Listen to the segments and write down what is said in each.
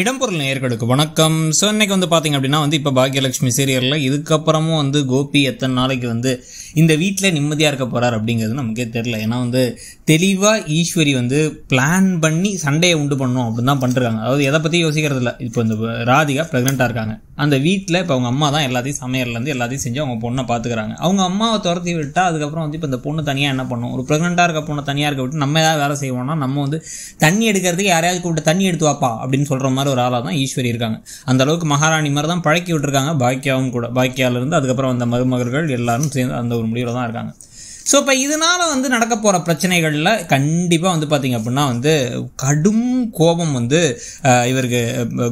இடம்பொருள் நேயர்களுக்கு வணக்கம் ஸோ இன்னைக்கு வந்து பார்த்தீங்க அப்படின்னா வந்து இப்போ பாக்யலட்சுமி சீரியலில் இதுக்கப்புறமும் வந்து கோபி எத்தனை நாளைக்கு வந்து இந்த வீட்டில் நிம்மதியாக இருக்க போகிறார் அப்படிங்கிறது நமக்கே தெரில ஏன்னா வந்து தெளிவாக ஈஸ்வரி வந்து பிளான் பண்ணி சண்டையை உண்டு பண்ணணும் அப்படின்னு தான் பண்ணுறாங்க அதாவது எதை பற்றி யோசிக்கிறது இல்லை இப்போ இந்த ராதிகா ப்ரெக்னெண்ட்டாக இருக்காங்க அந்த வீட்டில் இப்போ அவங்க அம்மா தான் எல்லாத்தையும் சமையல்லேருந்து எல்லாத்தையும் செஞ்சு அவங்க பொண்ணை பார்த்துக்கிறாங்க அவங்க அம்மாவை துரத்தி விட்டால் அதுக்கப்புறம் வந்து இப்போ இந்த பொண்ணு தனியாக என்ன பண்ணும் ஒரு ப்ரெக்னெண்ட்டாக இருக்க பொண்ணை தனியாக இருக்க விட்டு நம்ம ஏதாவது வேலை செய்வோம்னா நம்ம வந்து தண்ணி எடுக்கிறதுக்கு யாரையாவது கூப்பிட்டு தண்ணி எடுத்து வாப்பா அப்படின்னு சொல்கிற மாதிரி ஒரு ஆளாக தான் ஈஸ்வரி இருக்காங்க அந்த அளவுக்கு மகாராணி மாதிரி தான் பழக்கி விட்டுருக்காங்க பாக்கியாவும் கூட பாக்கியாவிலேருந்து அதுக்கப்புறம் அந்த மருமகர்கள் எல்லாரும் சேர்ந்து அந்த ஒரு முடிவில் தான் இருக்காங்க ஸோ இப்போ இதனால் வந்து நடக்க போகிற பிரச்சனைகளில் கண்டிப்பாக வந்து பார்த்திங்க அப்படின்னா வந்து கடும் கோபம் வந்து இவருக்கு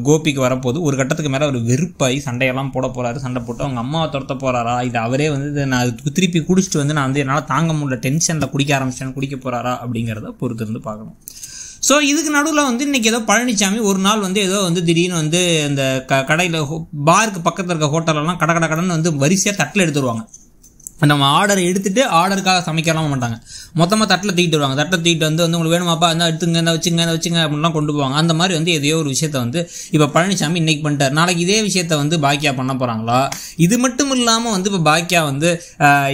கோபிக்கு வரப்போது ஒரு கட்டத்துக்கு மேலே அவர் வெறுப்பாகி சண்டையெல்லாம் போட போகிறாரு சண்டை போட்டு அவங்க அம்மாவை துரத்த போகிறாரா இது அவரே வந்து நான் திருப்பி குடிச்சிட்டு வந்து நான் வந்து என்னால் தாங்க முடியல டென்ஷனில் குடிக்க ஆரம்பிச்சேன் குடிக்க போகிறாரா அப்படிங்கிறத பொறுத்து இருந்து பார்க்கணும் ஸோ இதுக்கு நடுவில் வந்து இன்றைக்கி ஏதோ பழனிசாமி ஒரு நாள் வந்து ஏதோ வந்து திடீர்னு வந்து அந்த க கடையில் பாருக்கு பக்கத்தில் இருக்க ஹோட்டலெல்லாம் கடை கடை கடைன்னு வந்து வரிசையாக தட்டில் எடுத்துருவாங்க நம்ம ஆர்டர் எடுத்துட்டு ஆர்டருக்காக சமைக்கலாம் மாட்டாங்க மொத்தமாக தட்டில் தூக்கிட்டு வருவாங்க தட்டில் தீட்டு வந்து வந்து உங்களுக்கு வேணுமாப்பா இருந்தால் எடுத்துங்க இந்த வச்சுங்க இந்த வச்சுங்க அப்படின்லாம் கொண்டு போவாங்க அந்த மாதிரி வந்து எதையோ ஒரு விஷயத்த வந்து இப்போ பழனிசாமி இன்றைக்கி பண்ணிட்டார் நாளைக்கு இதே விஷயத்த வந்து பாக்கியா பண்ண போகிறாங்களா இது மட்டும் இல்லாமல் வந்து இப்போ பாக்கியா வந்து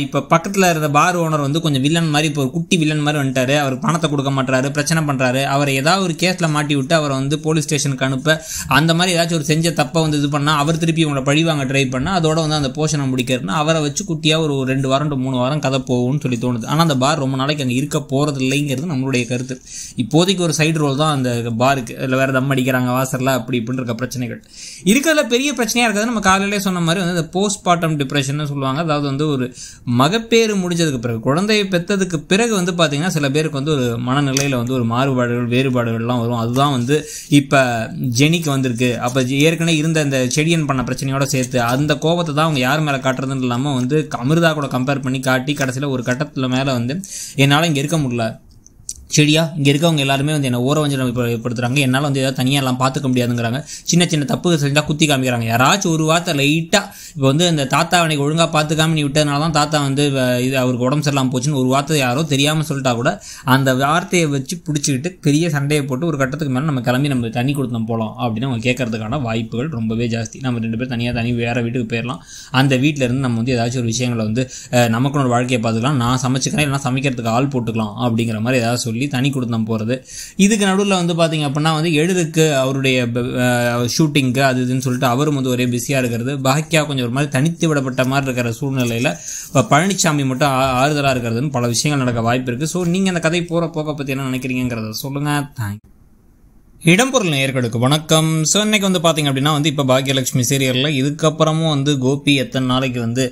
இப்போ பக்கத்தில் இருந்த பார் ஓனர் வந்து கொஞ்சம் வில்லன் மாதிரி இப்போ ஒரு குட்டி வில்லன் மாதிரி வந்துட்டார் அவர் பணத்தை கொடுக்க மாட்டாரு பிரச்சனை பண்ணுறாரு அவரை ஏதாவது ஒரு கேஸில் மாட்டி விட்டு அவரை வந்து போலீஸ் ஸ்டேஷனுக்கு அனுப்ப அந்த மாதிரி ஏதாச்சும் ஒரு செஞ்ச தப்பை வந்து இது பண்ணால் அவர் திருப்பி உங்களை பழிவாங்க ட்ரை பண்ணால் அதோட வந்து அந்த போஷனை முடிக்கிறதுனா அவரை வச்சு குட்டியாக ஒரு ரெண்டு வாரம் டு மூணு வாரம் கதை போகும்னு சொல்லி தோணுது ஆனால் அந்த பார் ரொம்ப நாளைக்கு அங்கே இருக்க போகிறது இல்லைங்கிறது நம்மளுடைய கருத்து இப்போதைக்கு ஒரு சைடு ரோல் தான் அந்த பாருக்கு இல்லை வேறு தம் அடிக்கிறாங்க வாசரில் அப்படி இப்படின்னு இருக்க பிரச்சனைகள் இருக்கிறதுல பெரிய பிரச்சனையாக இருக்கிறது நம்ம காலையிலே சொன்ன மாதிரி வந்து போஸ்ட் போஸ்ட்மார்ட்டம் டிப்ரெஷன் சொல்லுவாங்க அதாவது வந்து ஒரு மகப்பேறு முடிஞ்சதுக்கு பிறகு குழந்தையை பெற்றதுக்கு பிறகு வந்து பார்த்திங்கன்னா சில பேருக்கு வந்து ஒரு மனநிலையில் வந்து ஒரு மாறுபாடுகள் வேறுபாடுகள்லாம் வரும் அதுதான் வந்து இப்போ ஜெனிக்கு வந்திருக்கு அப்போ ஏற்கனவே இருந்த இந்த செடியன் பண்ண பிரச்சனையோட சேர்த்து அந்த கோபத்தை தான் அவங்க யார் மேலே காட்டுறதுன்னு இல்லாமல் வந்து அமிர்தா கூட கம்பேர் பண்ணி காட்டி கடைசியில் ஒரு கட்டத்தில் மேலே வந்து என்னால் இங்கே இருக்க முடியல செடியா இங்கே இருக்கவங்க எல்லாருமே வந்து என்னை ஓரவஞ்சனம் ஏற்படுத்துகிறாங்க என்னால் வந்து ஏதாவது தனியாக எல்லாம் பார்த்துக்க முடியாதுங்கிறாங்க சின்ன சின்ன தப்பு செஞ்சால் குத்தி காமிக்கிறாங்க யாராச்சும் ஒரு வார்த்தை லைட்டாக இப்போ வந்து இந்த தாத்தா அவனுக்கு ஒழுங்காக பார்த்துக்காம நீ விட்டதுனால தான் தாத்தா வந்து இது அவருக்கு உடம்பு சரியில்லாமல் போச்சுன்னு ஒரு வார்த்தை யாரோ தெரியாமல் சொல்லிட்டா கூட அந்த வார்த்தையை வச்சு பிடிச்சிக்கிட்டு பெரிய சண்டையை போட்டு ஒரு கட்டத்துக்கு மேலே நம்ம கிளம்பி நம்ம தண்ணி கொடுத்தோம் போகலாம் அப்படின்னு அவங்க கேட்கறதுக்கான வாய்ப்புகள் ரொம்பவே ஜாஸ்தி நம்ம ரெண்டு பேரும் தனியாக தனி வேறு வீட்டுக்கு போயிடலாம் அந்த வீட்டிலேருந்து நம்ம வந்து ஏதாச்சும் ஒரு விஷயங்களை வந்து நமக்குன்னு ஒரு வாழ்க்கையை பார்த்துக்கலாம் நான் சமைச்சுக்கிறேன் இல்லைனா சமைக்கிறதுக்கு ஆள் போட்டுக்கலாம் அப்படிங்கிற மாதிரி ஏதாவது சொல்லி சொல்லி தனி கொடுத்தம் போகிறது இதுக்கு நடுவில் வந்து பார்த்திங்க அப்படின்னா வந்து எழுதுக்கு அவருடைய ஷூட்டிங்க்கு அது இதுன்னு சொல்லிட்டு அவரும் வந்து ஒரே பிஸியாக இருக்கிறது பாக்கியா கொஞ்சம் ஒரு மாதிரி தனித்து விடப்பட்ட மாதிரி இருக்கிற சூழ்நிலையில் பழனிசாமி மட்டும் ஆறுதலாக இருக்கிறதுன்னு பல விஷயங்கள் நடக்க வாய்ப்பு இருக்குது ஸோ நீங்கள் அந்த கதை போகிற போக்க பற்றி என்ன நினைக்கிறீங்கிறத சொல்லுங்கள் தேங்க் இடம்பொருள் நேயர்களுக்கு வணக்கம் ஸோ இன்னைக்கு வந்து பார்த்தீங்க அப்படின்னா வந்து இப்போ பாக்கியலட்சுமி சீரியலில் இதுக்கப்புறமும் வந்து கோபி எத்தனை நாளைக்கு வந்து